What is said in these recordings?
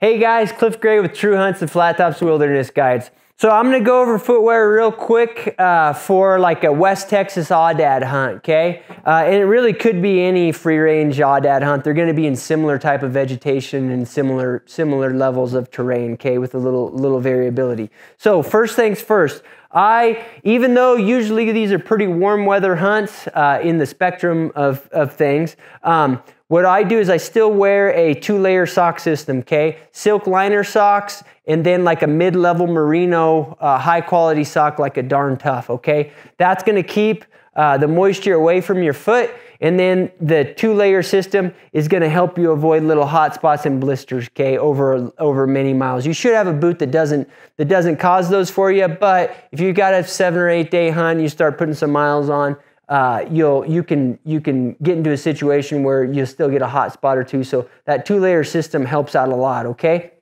Hey guys, Cliff Gray with True Hunts and Flat Tops Wilderness Guides. So I'm gonna go over footwear real quick uh, for like a West Texas Audad hunt, okay? Uh, and it really could be any free range Audad hunt. They're gonna be in similar type of vegetation and similar similar levels of terrain, okay, with a little little variability. So first things first, I, even though usually these are pretty warm weather hunts uh, in the spectrum of, of things, um, what I do is I still wear a two layer sock system, okay? Silk liner socks and then like a mid level merino uh, high quality sock like a darn tough, okay? That's gonna keep uh, the moisture away from your foot and then the two layer system is going to help you avoid little hot spots and blisters, okay, over, over many miles. You should have a boot that doesn't, that doesn't cause those for you, but if you have got a seven or eight day hunt, you start putting some miles on, uh, you'll, you, can, you can get into a situation where you'll still get a hot spot or two. So that two layer system helps out a lot, okay?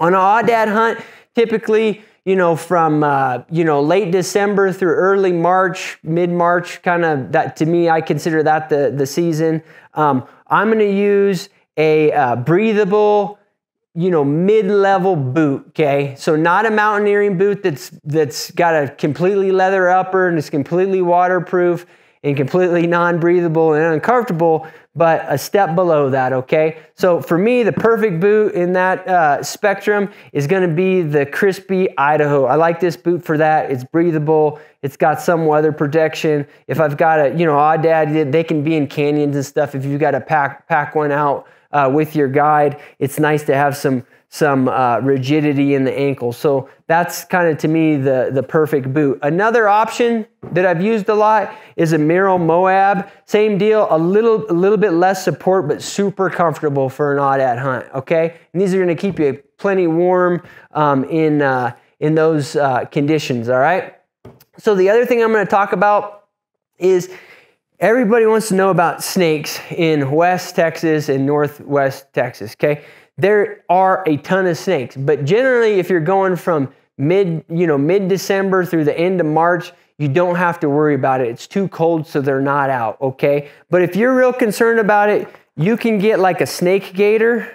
On an odd dad hunt, typically you know, from uh, you know late December through early March, mid March, kind of that to me, I consider that the the season. Um, I'm going to use a uh, breathable, you know, mid level boot. Okay, so not a mountaineering boot that's that's got a completely leather upper and it's completely waterproof and completely non-breathable and uncomfortable, but a step below that, okay? So for me, the perfect boot in that uh, spectrum is gonna be the Crispy Idaho. I like this boot for that. It's breathable. It's got some weather protection. If I've got a, you know, odd dad, they can be in canyons and stuff. If you've got to pack, pack one out uh, with your guide, it's nice to have some some uh, rigidity in the ankle. So that's kind of to me the, the perfect boot. Another option that I've used a lot is a Miro Moab. Same deal, a little, a little bit less support, but super comfortable for an odd at hunt, okay? And these are gonna keep you plenty warm um, in, uh, in those uh, conditions, all right? So the other thing I'm gonna talk about is everybody wants to know about snakes in West Texas and Northwest Texas, okay? there are a ton of snakes. But generally, if you're going from mid, you know, mid-December through the end of March, you don't have to worry about it. It's too cold, so they're not out, okay? But if you're real concerned about it, you can get like a snake gator.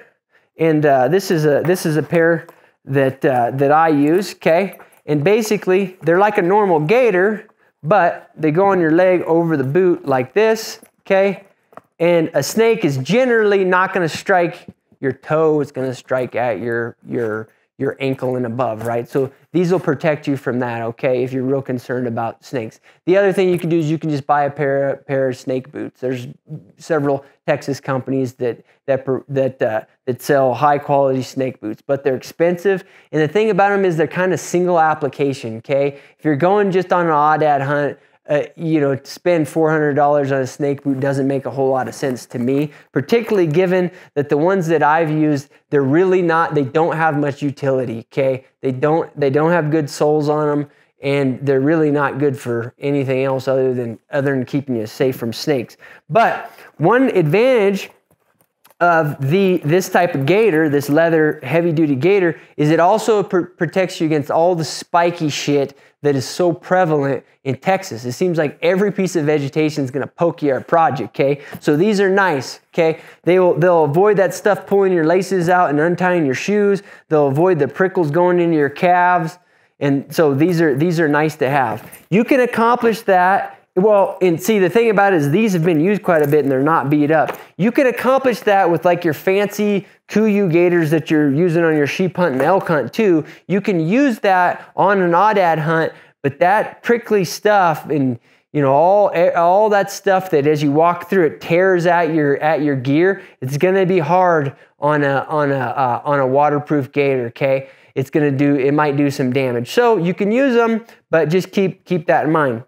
And uh, this is a this is a pair that uh, that I use, okay? And basically, they're like a normal gator, but they go on your leg over the boot like this, okay? And a snake is generally not gonna strike your toe is going to strike at your your your ankle and above, right? So these will protect you from that, okay, if you're real concerned about snakes. The other thing you can do is you can just buy a pair, a pair of snake boots. There's several Texas companies that that that uh, that sell high quality snake boots, but they're expensive. And the thing about them is they're kind of single application, okay? If you're going just on an odd ad hunt, uh, you know, spend $400 on a snake boot doesn't make a whole lot of sense to me, particularly given that the ones that I've used, they're really not, they don't have much utility, okay? They don't, they don't have good soles on them and they're really not good for anything else other than, other than keeping you safe from snakes. But one advantage of the this type of gator, this leather heavy duty gator, is it also pr- protects you against all the spiky shit that is so prevalent in Texas. It seems like every piece of vegetation is gonna poke you or project, okay? So these are nice, okay? They will they'll avoid that stuff pulling your laces out and untying your shoes. They'll avoid the prickles going into your calves. And so these are these are nice to have. You can accomplish that well, and see, the thing about it is these have been used quite a bit and they're not beat up. You can accomplish that with like your fancy Kuyu gators that you're using on your sheep hunt and elk hunt too. You can use that on an oddad hunt, but that prickly stuff and you know all all that stuff that as you walk through it tears at your at your gear. It's going to be hard on a on a uh, on a waterproof gator. Okay, it's going to do it might do some damage. So you can use them, but just keep keep that in mind.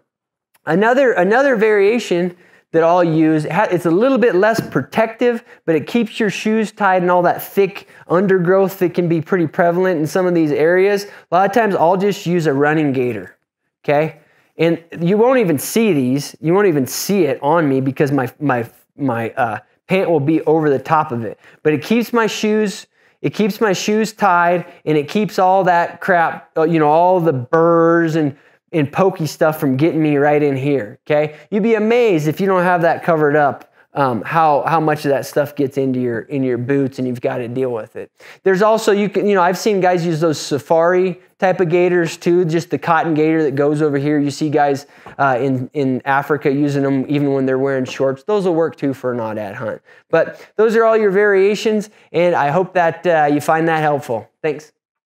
Another, another variation that I'll use, it's a little bit less protective, but it keeps your shoes tied and all that thick undergrowth that can be pretty prevalent in some of these areas. A lot of times I'll just use a running gaiter, okay? And you won't even see these. You won't even see it on me because my, my, my uh, pant will be over the top of it. But it keeps my shoes it keeps my shoes tied and it keeps all that crap, uh, you know, all the burrs and and pokey stuff from getting me right in here. Okay, you'd be amazed if you don't have that covered up. Um, how how much of that stuff gets into your in your boots and you've got to deal with it. There's also you can you know I've seen guys use those safari type of gaiters too, just the cotton gaiter that goes over here. You see guys uh, in in Africa using them even when they're wearing shorts. Those will work too for not at hunt. But those are all your variations, and I hope that uh, you find that helpful. Thanks.